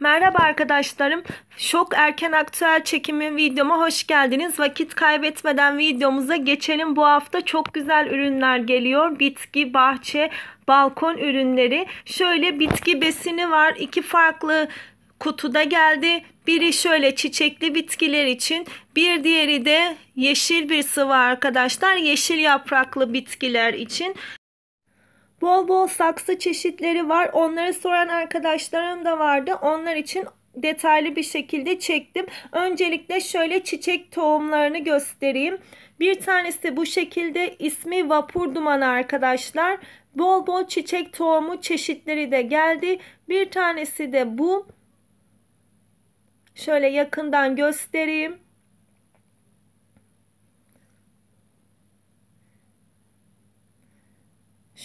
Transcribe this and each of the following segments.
Merhaba arkadaşlarım. Şok Erken Aktüel Çekimi videoma hoş geldiniz. Vakit kaybetmeden videomuza geçelim. Bu hafta çok güzel ürünler geliyor. Bitki, bahçe, balkon ürünleri. Şöyle bitki besini var. İki farklı kutuda geldi. Biri şöyle çiçekli bitkiler için, bir diğeri de yeşil bir sıvı arkadaşlar. Yeşil yapraklı bitkiler için. Bol bol saksı çeşitleri var. Onları soran arkadaşlarım da vardı. Onlar için detaylı bir şekilde çektim. Öncelikle şöyle çiçek tohumlarını göstereyim. Bir tanesi bu şekilde ismi vapur dumanı arkadaşlar. Bol bol çiçek tohumu çeşitleri de geldi. Bir tanesi de bu. Şöyle yakından göstereyim.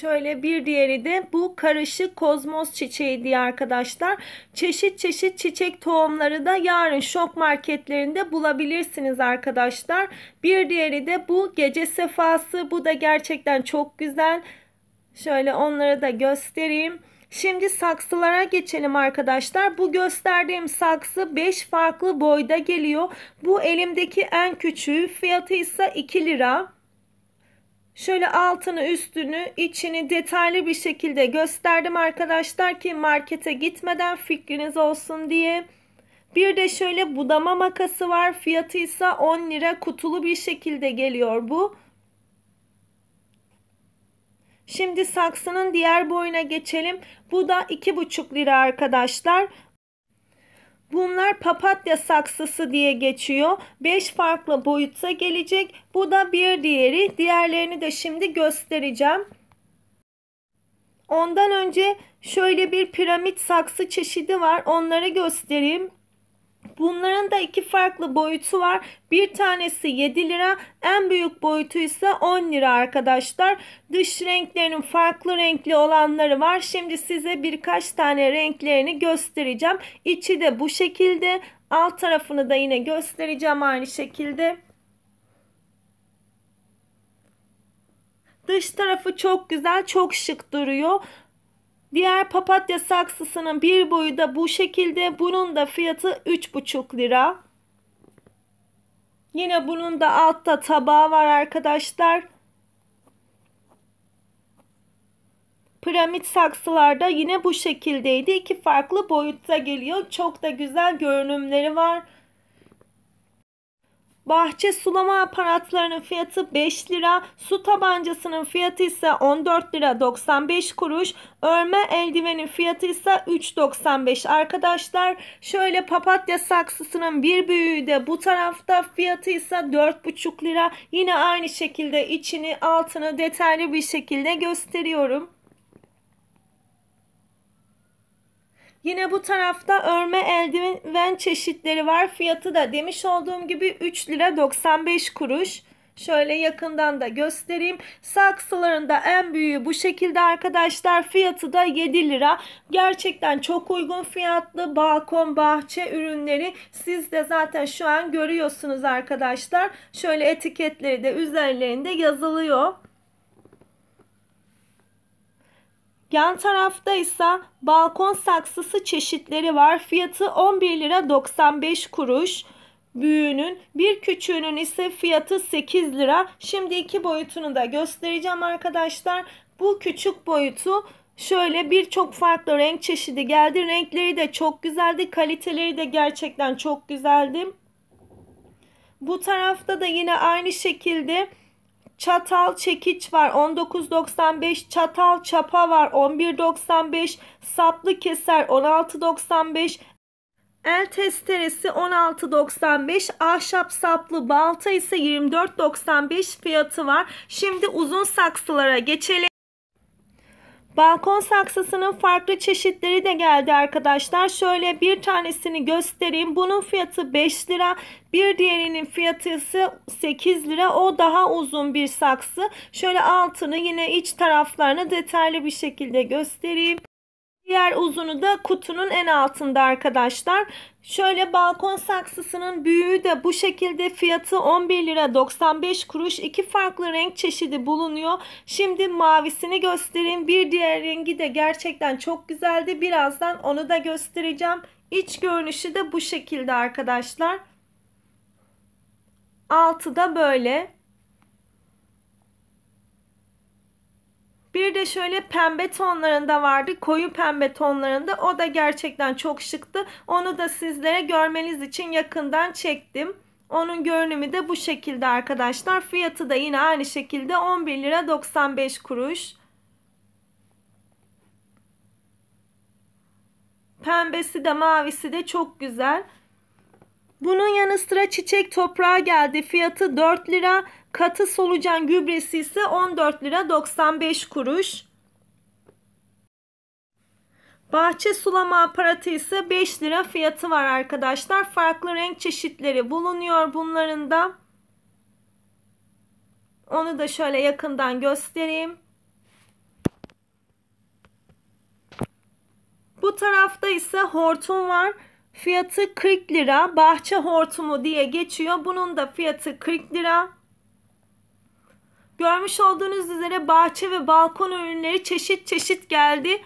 Şöyle bir diğeri de bu karışık kozmos çiçeği diye arkadaşlar. Çeşit çeşit çiçek tohumları da yarın şok marketlerinde bulabilirsiniz arkadaşlar. Bir diğeri de bu gece sefası. Bu da gerçekten çok güzel. Şöyle onları da göstereyim. Şimdi saksılara geçelim arkadaşlar. Bu gösterdiğim saksı 5 farklı boyda geliyor. Bu elimdeki en küçüğü. Fiyatı ise 2 lira. Şöyle altını üstünü içini detaylı bir şekilde gösterdim arkadaşlar ki markete gitmeden fikriniz olsun diye. Bir de şöyle budama makası var. Fiyatı ise 10 lira kutulu bir şekilde geliyor bu. Şimdi saksının diğer boyuna geçelim. Bu da 2,5 lira arkadaşlar. Bunlar papatya saksısı diye geçiyor. 5 farklı boyutta gelecek. Bu da bir diğeri. Diğerlerini de şimdi göstereceğim. Ondan önce şöyle bir piramit saksı çeşidi var. Onları göstereyim. Bunların da iki farklı boyutu var. Bir tanesi 7 lira, en büyük boyutu ise 10 lira arkadaşlar. Dış renklerinin farklı renkli olanları var. Şimdi size birkaç tane renklerini göstereceğim. İçi de bu şekilde. Alt tarafını da yine göstereceğim aynı şekilde. Dış tarafı çok güzel, çok şık duruyor. Diğer papatya saksısının bir boyu da bu şekilde. Bunun da fiyatı 3,5 lira. Yine bunun da altta tabağı var arkadaşlar. Piramit saksılarda yine bu şekildeydi. İki farklı boyutta geliyor. Çok da güzel görünümleri var. Bahçe sulama aparatlarının fiyatı 5 lira, su tabancasının fiyatı ise 14 lira 95 kuruş, örme eldivenin fiyatı ise 3.95. Arkadaşlar şöyle papatya saksısının bir büyüğü de bu tarafta fiyatı ise 4.5 lira. Yine aynı şekilde içini altını detaylı bir şekilde gösteriyorum. Yine bu tarafta örme eldiven çeşitleri var. Fiyatı da demiş olduğum gibi 3 lira 95 kuruş. Şöyle yakından da göstereyim. Saksılarında en büyüğü bu şekilde arkadaşlar. Fiyatı da 7 lira. Gerçekten çok uygun fiyatlı balkon bahçe ürünleri. Siz de zaten şu an görüyorsunuz arkadaşlar. Şöyle etiketleri de üzerlerinde yazılıyor. Yan tarafta ise balkon saksısı çeşitleri var. Fiyatı 11 lira 95 kuruş. Büyüğünün bir küçüğünün ise fiyatı 8 lira. Şimdi iki boyutunu da göstereceğim arkadaşlar. Bu küçük boyutu Şöyle birçok farklı renk çeşidi geldi. Renkleri de çok güzeldi. Kaliteleri de gerçekten çok güzeldi. Bu tarafta da yine aynı şekilde Çatal çekiç var 19.95, çatal çapa var 11.95, saplı keser 16.95, El testeresi 16.95, ahşap saplı balta ise 24.95 fiyatı var. Şimdi uzun saksılara geçelim. Balkon saksısının farklı çeşitleri de geldi arkadaşlar. Şöyle bir tanesini göstereyim. Bunun fiyatı 5 lira. Bir diğerinin fiyatı ise 8 lira. O daha uzun bir saksı. Şöyle altını yine iç taraflarını detaylı bir şekilde göstereyim uzunu da kutunun en altında arkadaşlar. Şöyle balkon saksısının büyüğü de bu şekilde fiyatı 11 lira 95 kuruş. İki farklı renk çeşidi bulunuyor. Şimdi mavisini göstereyim. Bir diğer rengi de gerçekten çok güzeldi. Birazdan onu da göstereceğim. İç görünüşü de bu şekilde arkadaşlar. Altı da böyle. Bir de şöyle pembe tonlarında vardı. Koyu pembe tonlarında. O da gerçekten çok şıktı. Onu da sizlere görmeniz için yakından çektim. Onun görünümü de bu şekilde arkadaşlar. Fiyatı da yine aynı şekilde 11 lira 95 kuruş. Pembesi de mavisi de çok güzel. Bunun yanı sıra çiçek toprağa geldi. Fiyatı 4 lira. Katı solucan gübresi ise 14 lira 95 kuruş. Bahçe sulama aparatı ise 5 lira fiyatı var arkadaşlar. Farklı renk çeşitleri bulunuyor bunların da. Onu da şöyle yakından göstereyim. Bu tarafta ise hortum var. Fiyatı 40 lira. Bahçe hortumu diye geçiyor. Bunun da fiyatı 40 lira. Görmüş olduğunuz üzere bahçe ve balkon ürünleri çeşit çeşit geldi.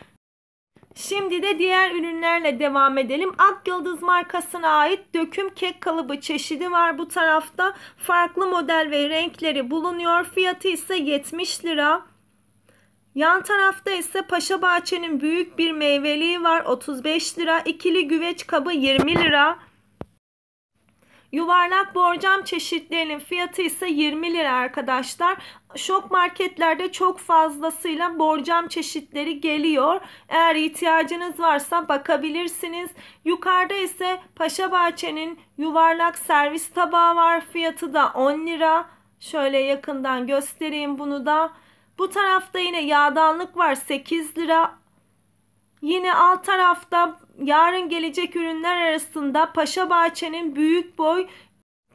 Şimdi de diğer ürünlerle devam edelim. Ak Yıldız markasına ait döküm kek kalıbı çeşidi var bu tarafta. Farklı model ve renkleri bulunuyor. Fiyatı ise 70 lira. Yan tarafta ise Paşa Bahçe'nin büyük bir meyveliği var 35 lira. İkili güveç kabı 20 lira. Yuvarlak borcam çeşitlerinin fiyatı ise 20 lira arkadaşlar. Şok marketlerde çok fazlasıyla borcam çeşitleri geliyor. Eğer ihtiyacınız varsa bakabilirsiniz. Yukarıda ise Paşa Bahçe'nin yuvarlak servis tabağı var. Fiyatı da 10 lira. Şöyle yakından göstereyim bunu da. Bu tarafta yine yağdanlık var 8 lira. Yine alt tarafta yarın gelecek ürünler arasında Paşa Bahçe'nin büyük boy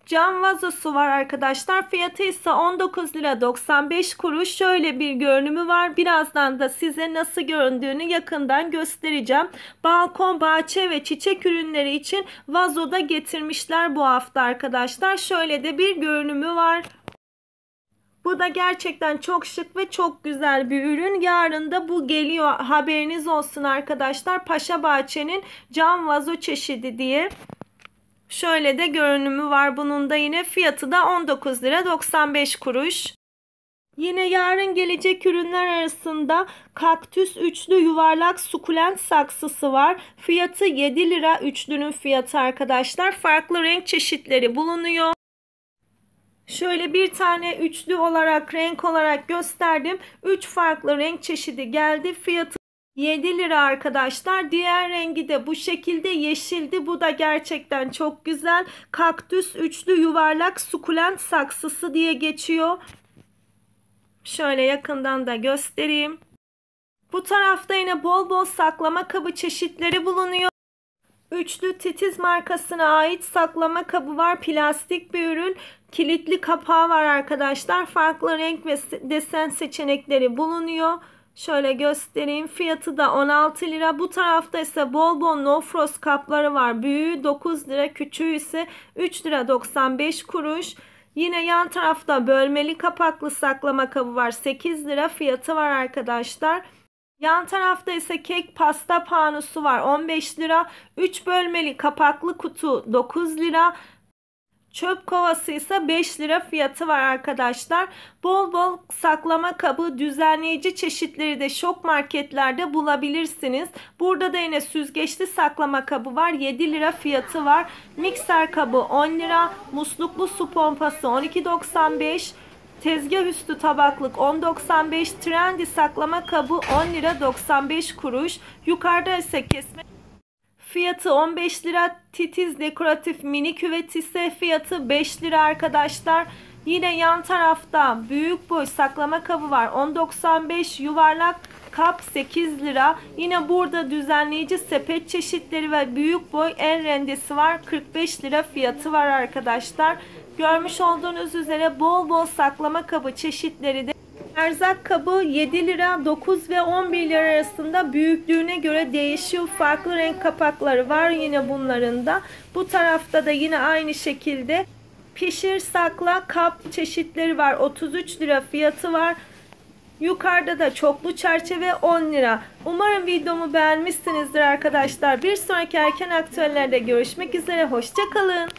cam vazosu var arkadaşlar. Fiyatı ise 19 lira 95 kuruş. Şöyle bir görünümü var. Birazdan da size nasıl göründüğünü yakından göstereceğim. Balkon, bahçe ve çiçek ürünleri için vazoda getirmişler bu hafta arkadaşlar. Şöyle de bir görünümü var. Bu da gerçekten çok şık ve çok güzel bir ürün. Yarın da bu geliyor. Haberiniz olsun arkadaşlar. Paşa Bahçe'nin cam vazo çeşidi diye. Şöyle de görünümü var. Bunun da yine fiyatı da 19 lira 95 kuruş. Yine yarın gelecek ürünler arasında kaktüs üçlü yuvarlak sukulent saksısı var. Fiyatı 7 lira üçlünün fiyatı arkadaşlar. Farklı renk çeşitleri bulunuyor. Şöyle bir tane üçlü olarak renk olarak gösterdim. 3 farklı renk çeşidi geldi. Fiyatı 7 lira arkadaşlar. Diğer rengi de bu şekilde yeşildi. Bu da gerçekten çok güzel. Kaktüs üçlü yuvarlak sukulent saksısı diye geçiyor. Şöyle yakından da göstereyim. Bu tarafta yine bol bol saklama kabı çeşitleri bulunuyor. Üçlü titiz markasına ait saklama kabı var. Plastik bir ürün. Kilitli kapağı var arkadaşlar. Farklı renk ve desen seçenekleri bulunuyor. Şöyle göstereyim. Fiyatı da 16 lira. Bu tarafta ise bol bol no frost kapları var. Büyüğü 9 lira. Küçüğü ise 3 lira 95 kuruş. Yine yan tarafta bölmeli kapaklı saklama kabı var. 8 lira fiyatı var arkadaşlar. Yan tarafta ise kek pasta panusu var 15 lira. 3 bölmeli kapaklı kutu 9 lira. Çöp kovası ise 5 lira fiyatı var arkadaşlar. Bol bol saklama kabı düzenleyici çeşitleri de şok marketlerde bulabilirsiniz. Burada da yine süzgeçli saklama kabı var. 7 lira fiyatı var. Mikser kabı 10 lira. Musluklu su pompası 12.95 Tezgah üstü tabaklık 10.95, trendi saklama kabı 10 lira 95 kuruş. Yukarıda ise kesme Fiyatı 15 lira. Titiz dekoratif mini küvet ise fiyatı 5 lira arkadaşlar. Yine yan tarafta büyük boy saklama kabı var. 10.95 yuvarlak kap 8 lira. Yine burada düzenleyici sepet çeşitleri ve büyük boy el rendesi var. 45 lira fiyatı var arkadaşlar. Görmüş olduğunuz üzere bol bol saklama kabı çeşitleri de Erzak kabı 7 lira 9 ve 11 lira arasında büyüklüğüne göre değişiyor. Farklı renk kapakları var yine bunların da. Bu tarafta da yine aynı şekilde pişir sakla kap çeşitleri var. 33 lira fiyatı var. Yukarıda da çoklu çerçeve 10 lira. Umarım videomu beğenmişsinizdir arkadaşlar. Bir sonraki erken aktüellerde görüşmek üzere. Hoşçakalın.